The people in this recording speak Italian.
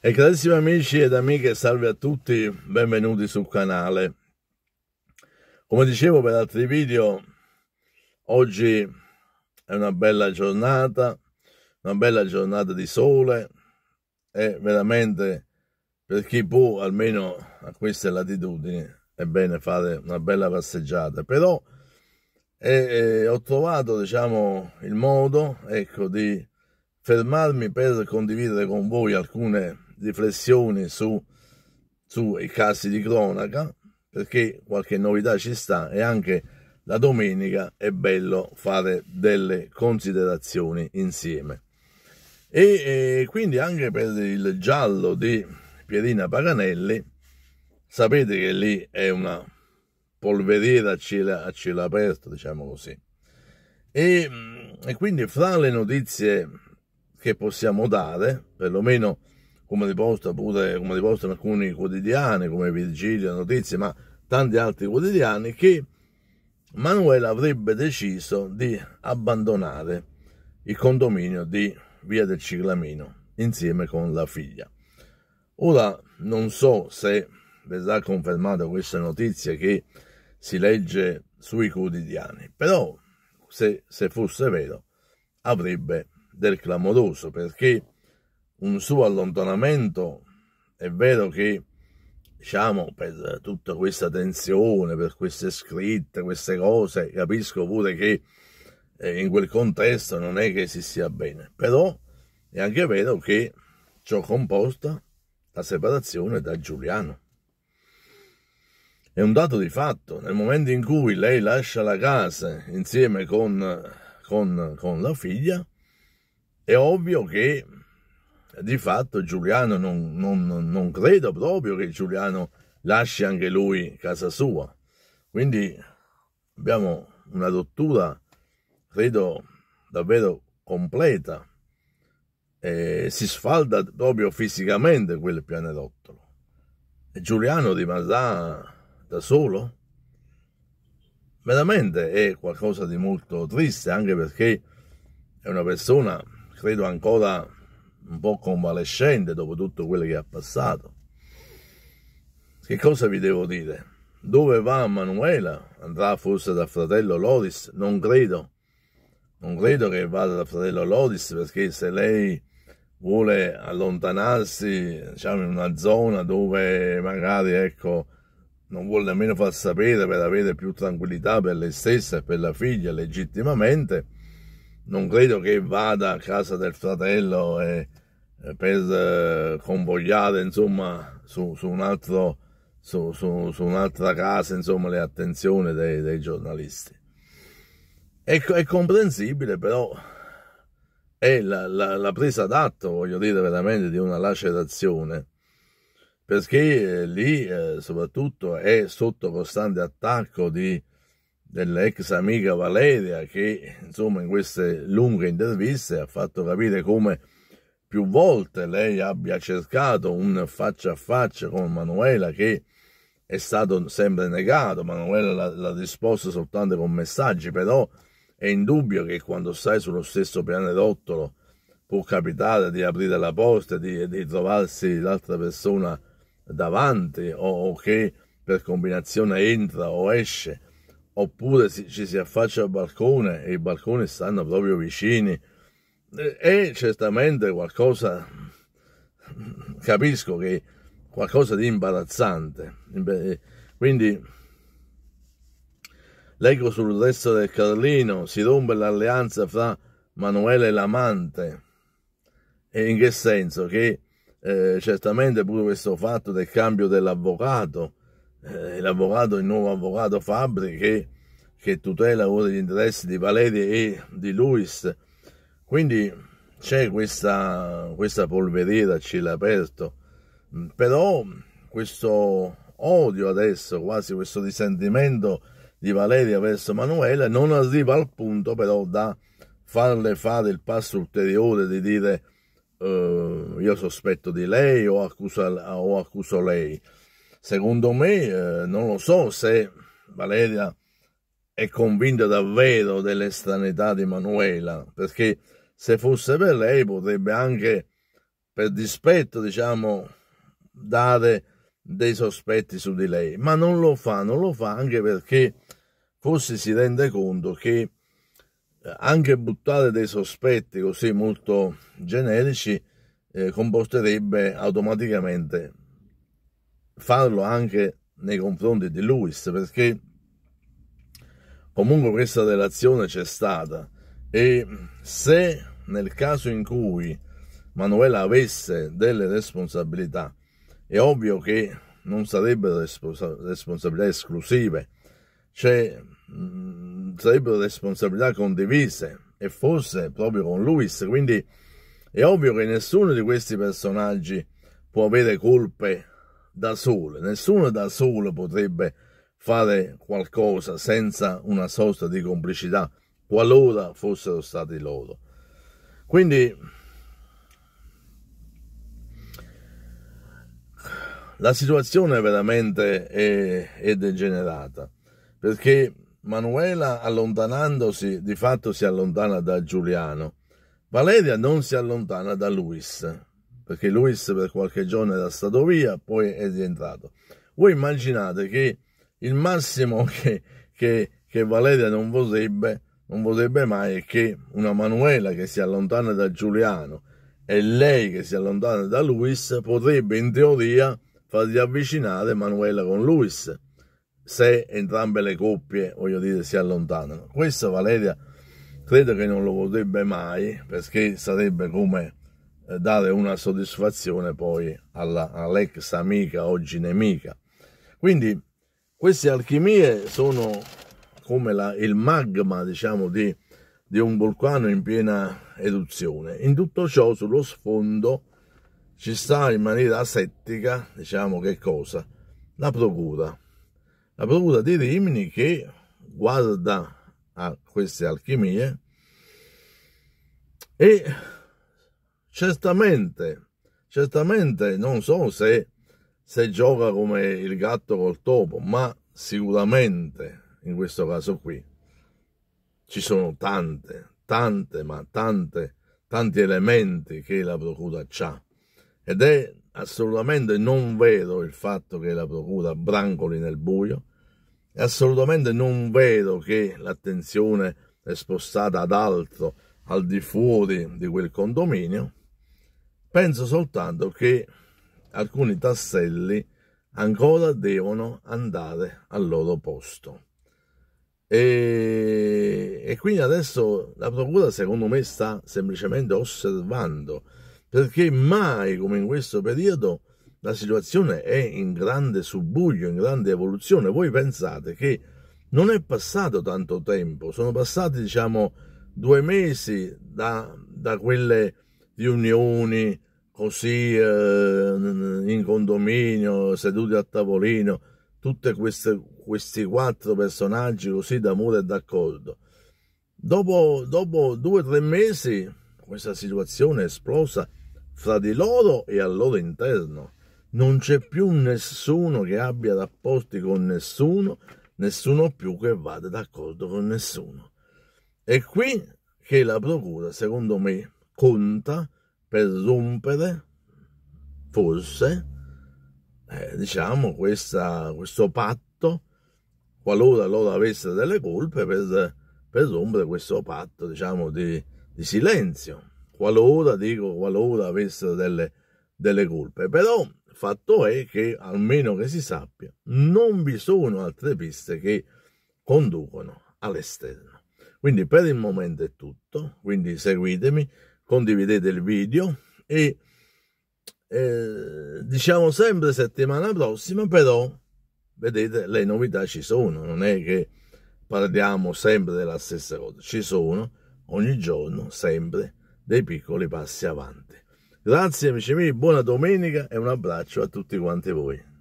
E carissimi amici ed amiche, salve a tutti, benvenuti sul canale. Come dicevo per altri video, oggi è una bella giornata, una bella giornata di sole e veramente per chi può, almeno a queste latitudini, è bene fare una bella passeggiata. Però eh, ho trovato, diciamo, il modo, ecco, di fermarmi per condividere con voi alcune riflessioni su, sui casi di cronaca, perché qualche novità ci sta e anche la domenica è bello fare delle considerazioni insieme. E, e quindi anche per il giallo di Pierina Paganelli, sapete che lì è una polveriera a cielo, a cielo aperto, diciamo così. E, e, quindi fra le notizie che possiamo dare, perlomeno come riposta pure come riposta alcuni quotidiani come Virgilia, Notizie, ma tanti altri quotidiani, che Manuela avrebbe deciso di abbandonare il condominio di Via del Ciclamino insieme con la figlia. Ora non so se verrà confermata questa notizia che si legge sui quotidiani, però se, se fosse vero avrebbe del clamoroso perché un suo allontanamento, è vero che diciamo per tutta questa tensione, per queste scritte, queste cose, capisco pure che eh, in quel contesto non è che si stia bene, però è anche vero che ciò comporta la separazione da Giuliano. È un dato di fatto, nel momento in cui lei lascia la casa insieme con, con, con la figlia, è ovvio che di fatto Giuliano non, non, non credo proprio che Giuliano lasci anche lui casa sua. Quindi abbiamo una rottura, credo, davvero completa. E si sfalda proprio fisicamente quel pianerottolo. E Giuliano rimarrà da solo? Veramente è qualcosa di molto triste, anche perché è una persona, credo, ancora un po' convalescente dopo tutto quello che ha passato. Che cosa vi devo dire? Dove va Manuela? Andrà forse dal fratello Loris? Non credo. Non credo che vada dal fratello Loris perché se lei vuole allontanarsi, diciamo, in una zona dove magari, ecco, non vuole nemmeno far sapere per avere più tranquillità per lei stessa e per la figlia legittimamente, non credo che vada a casa del fratello e, eh, per eh, convogliare insomma su, su, un altro, su, su, un'altra casa insomma le attenzioni dei, dei giornalisti è, è, comprensibile però è la, la, la presa d'atto voglio dire veramente di una lacerazione perché eh, lì eh, soprattutto è sotto costante attacco di dell'ex amica Valeria che insomma in queste lunghe interviste ha fatto capire come più volte lei abbia cercato un faccia a faccia con Manuela che è stato sempre negato, Manuela l'ha risposto soltanto con messaggi, però è indubbio che quando stai sullo stesso pianerottolo può capitare di aprire la porta, di, di trovarsi l'altra persona davanti o, o che per combinazione entra o esce oppure ci si affaccia al balcone e i balconi stanno proprio vicini. È certamente qualcosa, capisco che qualcosa di imbarazzante. Eh, quindi leggo sul resto del Carlino, si rompe l'alleanza fra Manuele e l'amante. E in che senso? Che eh, certamente pure questo fatto del cambio dell'avvocato, eh, l'avvocato, il nuovo avvocato Fabri, che che tutela uno degli interessi di Valeria e di Luis. Quindi c'è questa, questa polveriera a cielo aperto, mm, però questo odio adesso, quasi questo risentimento di Valeria verso Manuela, non arriva al punto però da farle fare il passo ulteriore di dire eh, io sospetto di lei o accuso, o accuso lei. Secondo me eh, non lo so se Valeria è convinta davvero dell'estraneità di Manuela, perché se fosse per lei potrebbe anche, per dispetto, diciamo, dare dei sospetti su di lei, ma non lo fa, non lo fa anche perché forse si rende conto che eh, anche buttare dei sospetti così molto generici eh, comporterebbe automaticamente farlo anche nei confronti di Luis perché comunque questa relazione c'è stata e se nel caso in cui Manuela avesse delle responsabilità, è ovvio che non sarebbero responsabilità esclusive, cioè mh, mm, sarebbero responsabilità condivise e forse proprio con Luis, quindi è ovvio che nessuno di questi personaggi può avere colpe da sole, nessuno da solo potrebbe fare qualcosa senza una sorta di complicità, qualora fossero stati loro. Quindi la situazione veramente è, è degenerata, perché Manuela allontanandosi di fatto si allontana da Giuliano, Valeria non si allontana da Luis, perché Luis per qualche giorno era stato via, poi è rientrato. Voi immaginate che il massimo che, che, che Valeria non vorrebbe, non vorrebbe mai è che una Manuela che si allontana da Giuliano e lei che si allontana da Luis potrebbe in teoria far riavvicinare Manuela con Luis se entrambe le coppie, voglio dire, si allontanano. Questo Valeria credo che non lo vorrebbe mai perché sarebbe come eh, dare una soddisfazione poi alla, all'ex amica, oggi nemica. Quindi queste alchimie sono come la, il magma, diciamo, di, di un vulcano in piena eruzione. In tutto ciò, sullo sfondo, ci sta in maniera asettica, diciamo, che cosa? La procura. La procura di Rimini che guarda a queste alchimie e certamente, certamente non so se se gioca come il gatto col topo, ma sicuramente in questo caso qui ci sono tante, tante, ma tante, tanti elementi che la procura ha. Ed è assolutamente non vero il fatto che la procura brancoli nel buio, è assolutamente non vero che l'attenzione è spostata ad altro, al di fuori di quel condominio. Penso soltanto che alcuni tasselli ancora devono andare al loro posto. E, e, quindi adesso la Procura, secondo me, sta semplicemente osservando perché mai come in questo periodo la situazione è in grande subbuglio, in grande evoluzione. Voi pensate che non è passato tanto tempo, sono passati diciamo due mesi da, da quelle riunioni così eh, in condominio, seduti a tavolino, tutti questi quattro personaggi così d'amore e d'accordo. Dopo, dopo due o tre mesi questa situazione è esplosa fra di loro e al loro interno. Non c'è più nessuno che abbia rapporti con nessuno, nessuno più che vada d'accordo con nessuno. E qui che la procura, secondo me, conta rompere forse eh, diciamo questa, questo patto qualora loro avessero delle colpe per, per rompere questo patto diciamo di, di, silenzio qualora dico qualora avessero delle, delle colpe però fatto è che almeno che si sappia non vi sono altre piste che conducono all'esterno quindi per il momento è tutto quindi seguitemi condividete il video e eh, diciamo sempre settimana prossima però vedete le novità ci sono non è che parliamo sempre della stessa cosa ci sono ogni giorno sempre dei piccoli passi avanti grazie amici miei buona domenica e un abbraccio a tutti quanti voi